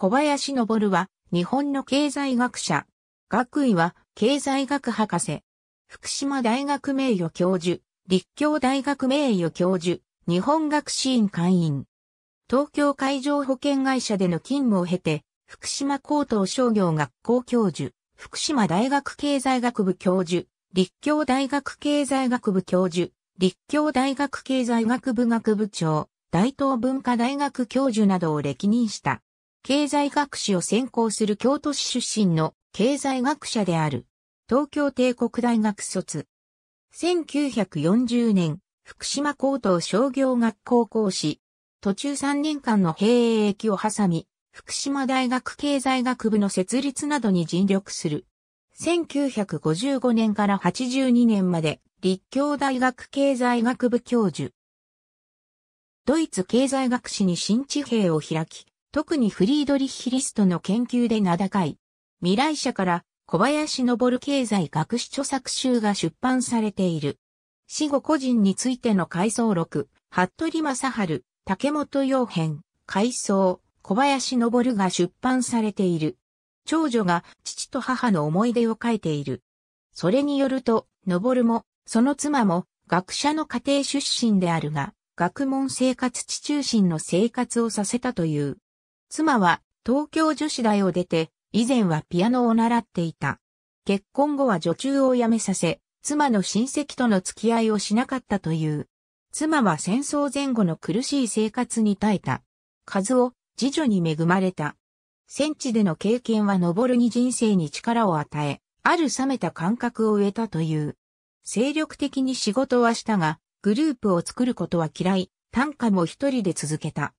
小林昇は、日本の経済学者。学位は、経済学博士。福島大学名誉教授、立教大学名誉教授、日本学士院会員。東京海上保険会社での勤務を経て、福島高等商業学校教授、福島大学経済学部教授、立教大学経済学部教授、立教大学経済学部学部長、大東文化大学教授などを歴任した。経済学士を専攻する京都市出身の経済学者である。東京帝国大学卒。1940年、福島高等商業学校講師。途中3年間の兵役を挟み、福島大学経済学部の設立などに尽力する。1955年から82年まで、立教大学経済学部教授。ドイツ経済学士に新地兵を開き、特にフリードリッヒ・リストの研究で名高い。未来社から小林昇経済学史著作集が出版されている。死後個人についての回想録、服部正春、竹本洋編、回想、小林昇が出版されている。長女が父と母の思い出を書いている。それによると、昇も、その妻も、学者の家庭出身であるが、学問生活地中心の生活をさせたという。妻は東京女子大を出て、以前はピアノを習っていた。結婚後は女中を辞めさせ、妻の親戚との付き合いをしなかったという。妻は戦争前後の苦しい生活に耐えた。数を次女に恵まれた。戦地での経験は昇るに人生に力を与え、ある冷めた感覚を得たという。精力的に仕事はしたが、グループを作ることは嫌い、短歌も一人で続けた。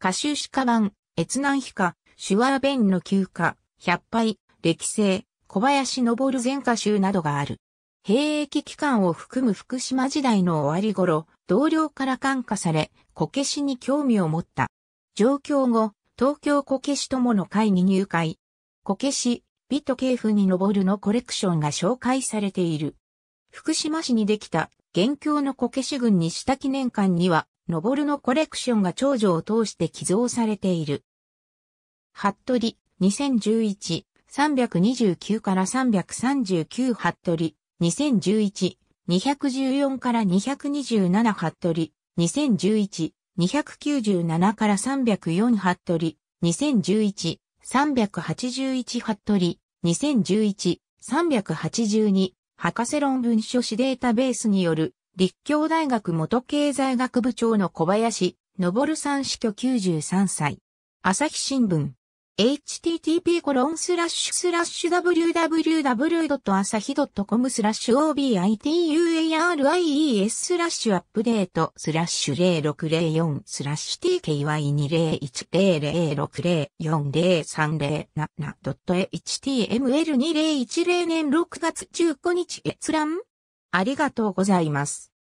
歌集詩歌版、越南飛下、シュワーベンの休暇、百杯、歴星、小林昇前科集などがある。兵役期間を含む福島時代の終わり頃、同僚から感化され、こけしに興味を持った。上京後、東京こけし友の会に入会。こけし、美と系譜に昇るのコレクションが紹介されている。福島市にできた、元凶のこけし群にした記念館には、のぼるのコレクションが長女を通して寄贈されている。服部、2011、329から339服部、2011、214から227服部、2011、297から304服部、2011、381服部、2011、382、博士論文書誌データベースによる立教大学元経済学部長の小林、昇さん死去93歳。朝日新聞。http コロンスラッシュスラッシュ www.asahi.com スラッシュ obituaries スラッシュアップデートスラッシュ0604スラッシュ tky2010060403077.html2010 年6月15日閲覧ありがとうございます。